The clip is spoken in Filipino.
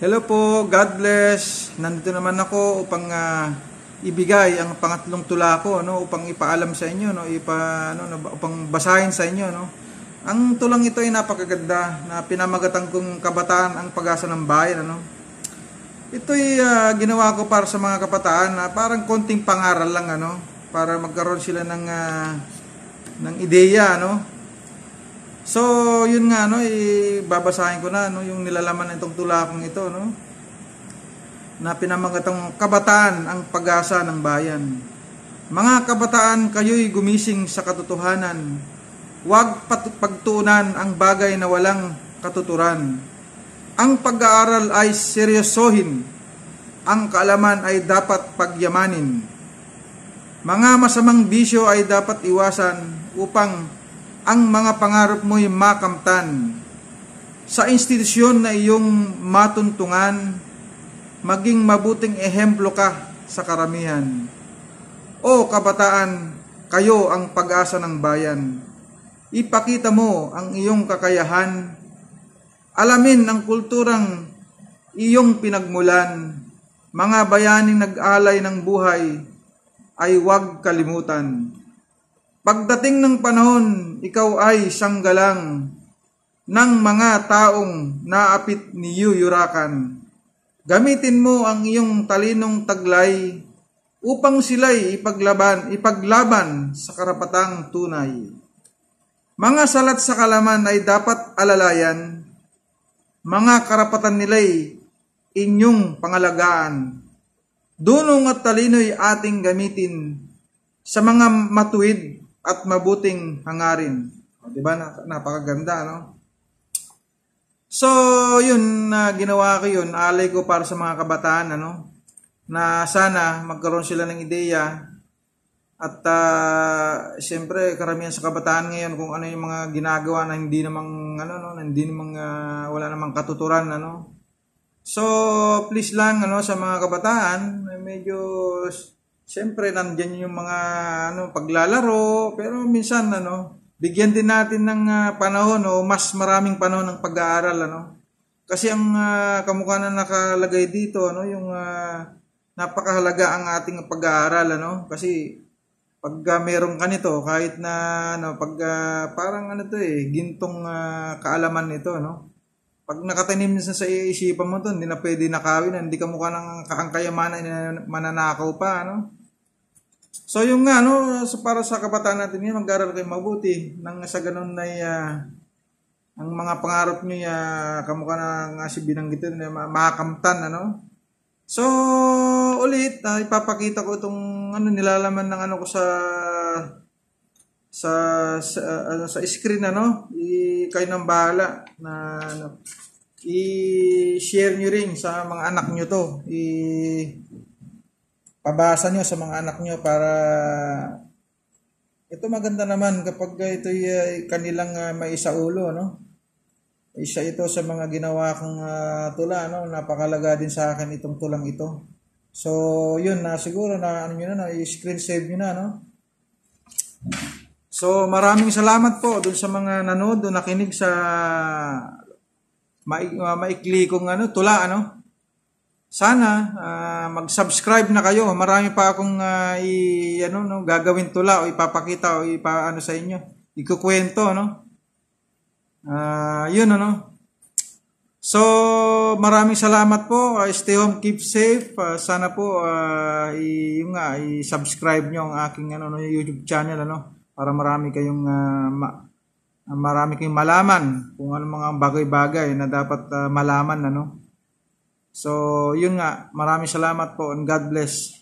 Hello po, God bless. Nandito naman ako upang uh, ibigay ang pangatlong tula ko no upang ipaalam sa inyo no ipa ano upang basahin sa inyo no. Ang tulang ito ay napakaganda na pinamagatang kong kabataan ang pag-asa ng bayan ano. Ito ay uh, ginawa ko para sa mga kabataan na parang konting pangaral lang ano para magkaroon sila ng uh, ng ideya no So, yun nga, no, ibabasahin ko na, no, yung nilalaman nitong tulakong ito, no, na pinamagatang kabataan ang pag-asa ng bayan. Mga kabataan, kayo'y gumising sa katotohanan. Huwag pagtuunan ang bagay na walang katuturan. Ang pag-aaral ay seryosohin. Ang kaalaman ay dapat pagyamanin. Mga masamang bisyo ay dapat iwasan upang ang mga pangarap mo'y makamtan. Sa institusyon na iyong matuntungan, maging mabuting ehemplo ka sa karamihan. O kabataan, kayo ang pag-asa ng bayan. Ipakita mo ang iyong kakayahan. Alamin ang kulturang iyong pinagmulan. Mga bayaning nag-alay ng buhay ay huwag kalimutan. Pagdating ng panahon, ikaw ay sanggalang ng mga taong naapit ni yurakan. Gamitin mo ang iyong talinong taglay upang sila'y ipaglaban, ipaglaban sa karapatang tunay. Mga salat sa kalaman ay dapat alalayan, mga karapatan nila'y inyong pangalagaan. Dunong at talino'y ating gamitin sa mga matuwid at mabuting hangarin. Di ba? Napakaganda, no? So, yun na uh, ginawa ko yun. Alay ko para sa mga kabataan, ano? Na sana magkaroon sila ng ideya. At uh, siyempre, karamihan sa kabataan ngayon kung ano yung mga ginagawa na hindi namang, ano, no? Na hindi namang, uh, wala namang katuturan, ano? So, please lang, ano, sa mga kabataan, eh, medyo Siyempre, nandiyan yung mga ano, paglalaro, pero minsan ano, bigyan din natin ng uh, panahon o mas maraming panahon ng pag-aaral ano. Kasi ang uh, kamukha na nakalagay dito ano, yung uh, napakahalaga ang ating pag-aaral ano kasi pag uh, meron ka nito kahit na ano pag uh, parang ano to eh gintong uh, kaalaman nito ano pag nakatanim sa sa isipan mo to hindi na pwede nakawin hindi ka mukha ng na mananakaw pa ano So yung nga, no, so para sa kabataan natin ngayon, mag-aral kayo mabuti nang sa ganun na uh, ah, ang mga pangarap nyo, uh, kamukha na nga si binanggit na makakamtan, ano? So, ulit, uh, ipapakita ko itong ano, nilalaman ng ano ko sa sa sa, ano, sa screen ano i kayo nang bahala na ano, i-share nyo rin sa mga anak nyo to. I pabasa nyo sa mga anak nyo para ito maganda naman kapag ito uh, eh, kanilang uh, ah, maisaulo, no? Isa ito sa mga ginawa kong uh, tula, no? Napakalaga din sa akin itong tulang ito. So, yun na siguro na ano niyo na, na i-screen save niyo na, no? So, maraming salamat po dun sa mga nanood, dun nakinig sa ma- ah, maikli kong ano, tula, ano? sana uh, mag-subscribe na kayo. Marami pa akong uh, i, ano, no, gagawin tula o ipapakita o ipaano sa inyo. Ikukwento, no? Uh, yun, ano? So, maraming salamat po. Uh, stay home, keep safe. Uh, sana po, uh, i, yung nga, i-subscribe niyo ang aking ano, no, YouTube channel, ano? Para marami kayong, uh, ma, marami kayong malaman kung ano mga bagay-bagay na dapat uh, malaman, ano? So, yun nga. Maraming salamat po and God bless.